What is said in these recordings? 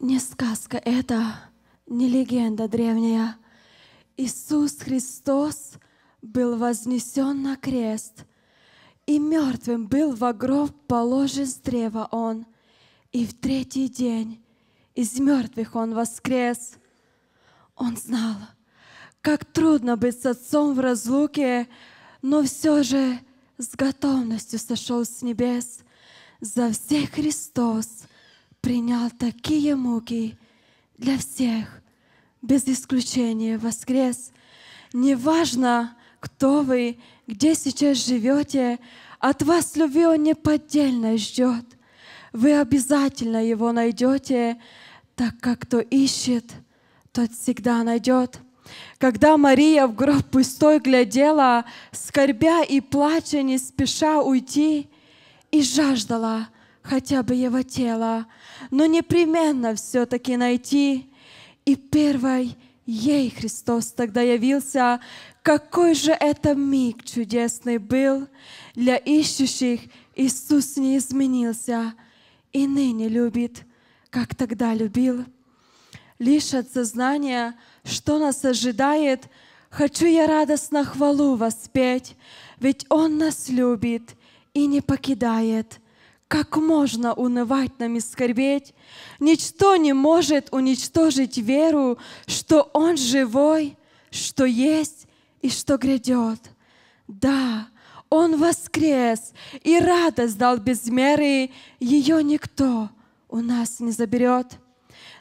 не сказка это, не легенда древняя. Иисус Христос был вознесен на крест, и мертвым был во гроб положен с древа Он, и в третий день из мертвых Он воскрес. Он знал, как трудно быть с отцом в разлуке, но все же с готовностью сошел с небес. За всех Христос — принял такие муки для всех, без исключения воскрес. Неважно, кто вы, где сейчас живете, от вас любви Он неподдельно ждет. Вы обязательно Его найдете, так как кто ищет, тот всегда найдет. Когда Мария в гроб пустой глядела, скорбя и плача, не спеша уйти, и жаждала — хотя бы его тело, но непременно все-таки найти. И первой ей Христос тогда явился, какой же это миг чудесный был для ищущих, Иисус не изменился и ныне любит, как тогда любил. Лишь от сознания, что нас ожидает, хочу я радостно хвалу воспеть, ведь Он нас любит и не покидает — как можно унывать нам и скорбеть? Ничто не может уничтожить веру, что Он живой, что есть и что грядет. Да, Он воскрес и радость дал без меры, ее никто у нас не заберет.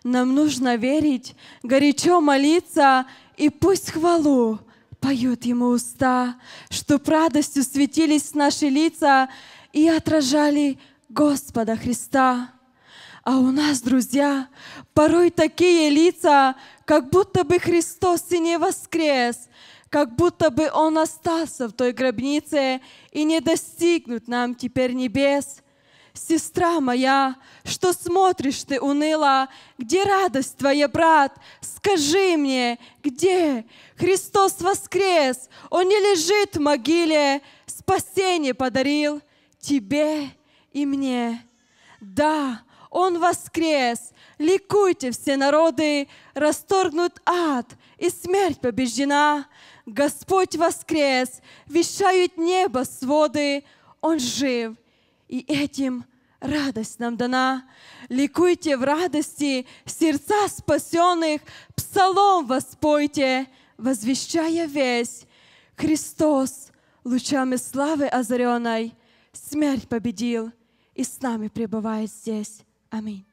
Нам нужно верить, горячо молиться, и пусть хвалу поют Ему уста, чтоб радостью светились наши лица и отражали Господа Христа. А у нас, друзья, порой такие лица, как будто бы Христос и не воскрес, как будто бы Он остался в той гробнице и не достигнут нам теперь небес. Сестра моя, что смотришь ты уныло? Где радость твоя, брат? Скажи мне, где? Христос воскрес, Он не лежит в могиле, спасение подарил тебе и мне. Да, Он воскрес! Ликуйте все народы, расторгнут ад, и смерть побеждена. Господь воскрес, вещают небо своды, Он жив, и этим радость нам дана. Ликуйте в радости сердца спасенных, псалом воспойте, возвещая весь Христос лучами славы озаренной смерть победил — и с нами пребывает здесь. Аминь.